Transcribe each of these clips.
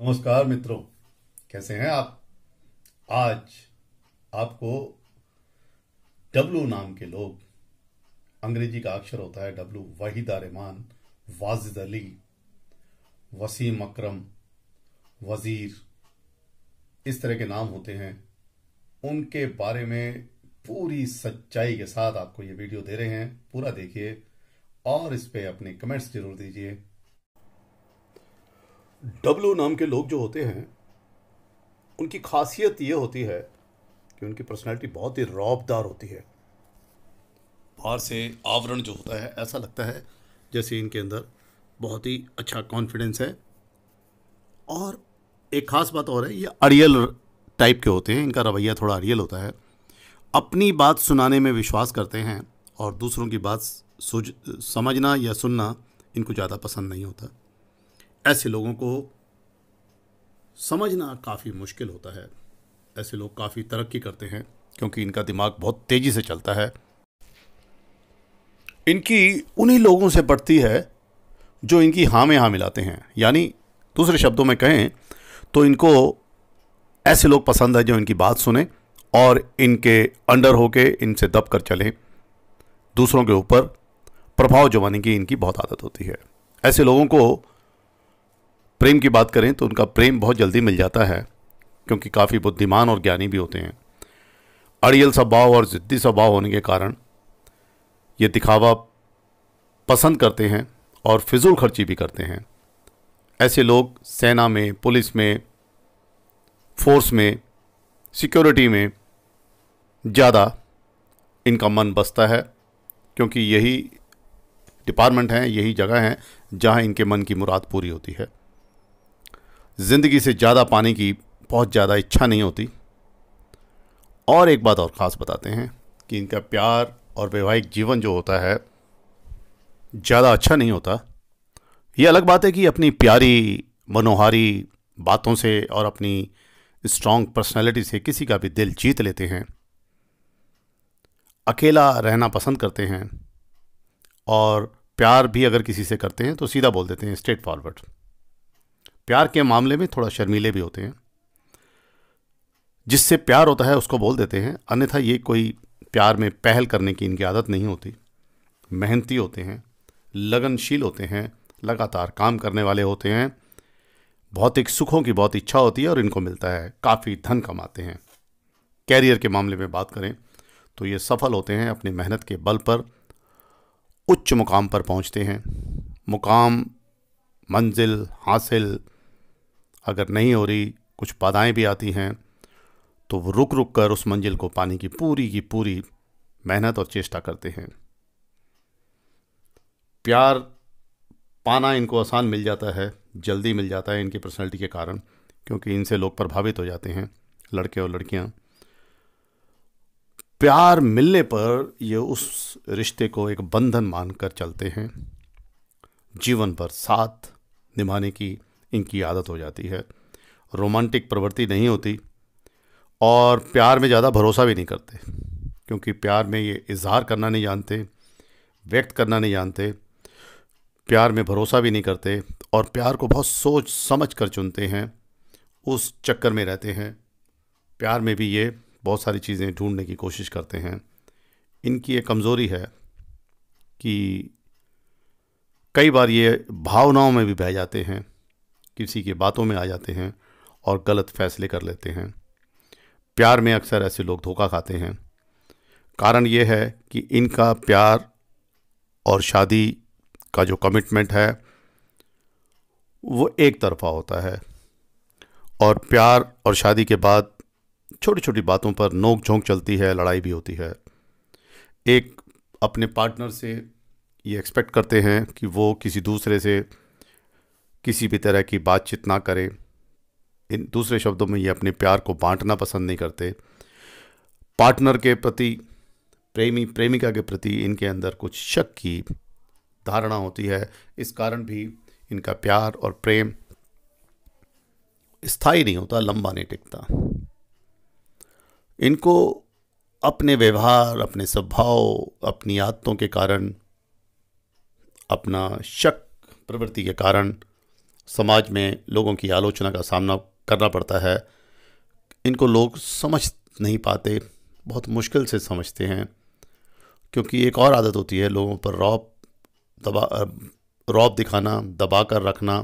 नमस्कार मित्रों कैसे हैं आप आज आपको डब्लू नाम के लोग अंग्रेजी का अक्षर होता है डब्लू वाहिद रहमान वाजिद अली वसीम अकरम वजीर इस तरह के नाम होते हैं उनके बारे में पूरी सच्चाई के साथ आपको ये वीडियो दे रहे हैं पूरा देखिए और इस पे अपने कमेंट्स जरूर दीजिए डब्लू नाम के लोग जो होते हैं उनकी खासियत ये होती है कि उनकी पर्सनैलिटी बहुत ही रौबदार होती है बाहर से आवरण जो होता है ऐसा लगता है जैसे इनके अंदर बहुत ही अच्छा कॉन्फिडेंस है और एक ख़ास बात और है ये अड़ियल टाइप के होते हैं इनका रवैया थोड़ा अड़ियल होता है अपनी बात सुनाने में विश्वास करते हैं और दूसरों की बात समझना या सुनना इनको ज़्यादा पसंद नहीं होता ऐसे लोगों को समझना काफ़ी मुश्किल होता है ऐसे लोग काफ़ी तरक्की करते हैं क्योंकि इनका दिमाग बहुत तेज़ी से चलता है इनकी उन्हीं लोगों से बढ़ती है जो इनकी हाँ में हाँ मिलाते हैं यानी दूसरे शब्दों में कहें तो इनको ऐसे लोग पसंद है जो इनकी बात सुने और इनके अंडर होके इनसे दब कर चलें दूसरों के ऊपर प्रभाव जमाने की इनकी बहुत आदत होती है ऐसे लोगों को प्रेम की बात करें तो उनका प्रेम बहुत जल्दी मिल जाता है क्योंकि काफ़ी बुद्धिमान और ज्ञानी भी होते हैं अड़ियल स्वभाव और ज़िद्दी स्वभाव होने के कारण ये दिखावा पसंद करते हैं और फिजूल खर्ची भी करते हैं ऐसे लोग सेना में पुलिस में फोर्स में सिक्योरिटी में ज़्यादा इनका मन बसता है क्योंकि यही डिपार्टमेंट हैं यही जगह हैं जहाँ इनके मन की मुराद पूरी होती है ज़िंदगी से ज़्यादा पाने की बहुत ज़्यादा इच्छा नहीं होती और एक बात और ख़ास बताते हैं कि इनका प्यार और वैवाहिक जीवन जो होता है ज़्यादा अच्छा नहीं होता ये अलग बात है कि अपनी प्यारी मनोहारी बातों से और अपनी स्ट्रॉन्ग पर्सनैलिटी से किसी का भी दिल जीत लेते हैं अकेला रहना पसंद करते हैं और प्यार भी अगर किसी से करते हैं तो सीधा बोल देते हैं स्ट्रेट फॉरवर्ड प्यार के मामले में थोड़ा शर्मीले भी होते हैं जिससे प्यार होता है उसको बोल देते हैं अन्यथा ये कोई प्यार में पहल करने की इनकी आदत नहीं होती मेहनती होते हैं लगनशील होते हैं लगातार काम करने वाले होते हैं भौतिक सुखों की बहुत इच्छा होती है और इनको मिलता है काफ़ी धन कमाते हैं कैरियर के मामले में बात करें तो ये सफल होते हैं अपनी मेहनत के बल पर उच्च मुकाम पर पहुंचते हैं मुकाम मंजिल हासिल अगर नहीं हो रही कुछ बाधाएँ भी आती हैं तो वो रुक रुक कर उस मंजिल को पाने की पूरी की पूरी मेहनत और चेष्टा करते हैं प्यार पाना इनको आसान मिल जाता है जल्दी मिल जाता है इनकी पर्सनैलिटी के कारण क्योंकि इनसे लोग प्रभावित हो जाते हैं लड़के और लड़कियां प्यार मिलने पर ये उस रिश्ते को एक बंधन मानकर चलते हैं जीवन भर साथ निभाने की इनकी आदत हो जाती है रोमांटिक प्रवृत्ति नहीं होती और प्यार में ज़्यादा भरोसा भी नहीं करते क्योंकि प्यार में ये इजहार करना नहीं जानते व्यक्त करना नहीं जानते प्यार में भरोसा भी नहीं करते और प्यार को बहुत सोच समझ कर चुनते हैं उस चक्कर में रहते हैं प्यार में भी ये बहुत सारी चीज़ें ढूंढने की कोशिश करते हैं इनकी ये कमज़ोरी है कि कई बार ये भावनाओं में भी बह जाते हैं किसी की बातों में आ जाते हैं और गलत फैसले कर लेते हैं प्यार में अक्सर ऐसे लोग धोखा खाते हैं कारण ये है कि इनका प्यार और शादी का जो कमिटमेंट है वो एक तरफा होता है और प्यार और शादी के बाद छोटी छोटी बातों पर नोक झोंक चलती है लड़ाई भी होती है एक अपने पार्टनर से ये एक्सपेक्ट करते हैं कि वो किसी दूसरे से किसी भी तरह की बातचीत ना करें इन दूसरे शब्दों में ये अपने प्यार को बांटना पसंद नहीं करते पार्टनर के प्रति प्रेमी प्रेमिका के प्रति इनके अंदर कुछ शक की धारणा होती है इस कारण भी इनका प्यार और प्रेम स्थायी नहीं होता लंबा नहीं टिकता इनको अपने व्यवहार अपने स्वभाव अपनी आदतों के कारण अपना शक प्रवृत्ति के कारण समाज में लोगों की आलोचना का सामना करना पड़ता है इनको लोग समझ नहीं पाते बहुत मुश्किल से समझते हैं क्योंकि एक और आदत होती है लोगों पर रौब दबा रौब दिखाना दबा कर रखना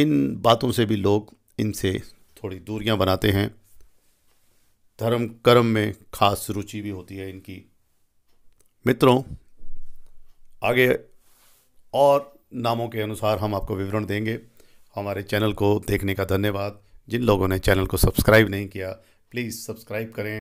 इन बातों से भी लोग इनसे थोड़ी दूरियां बनाते हैं धर्म कर्म में खास रुचि भी होती है इनकी मित्रों आगे और नामों के अनुसार हम आपको विवरण देंगे हमारे चैनल को देखने का धन्यवाद जिन लोगों ने चैनल को सब्सक्राइब नहीं किया प्लीज़ सब्सक्राइब करें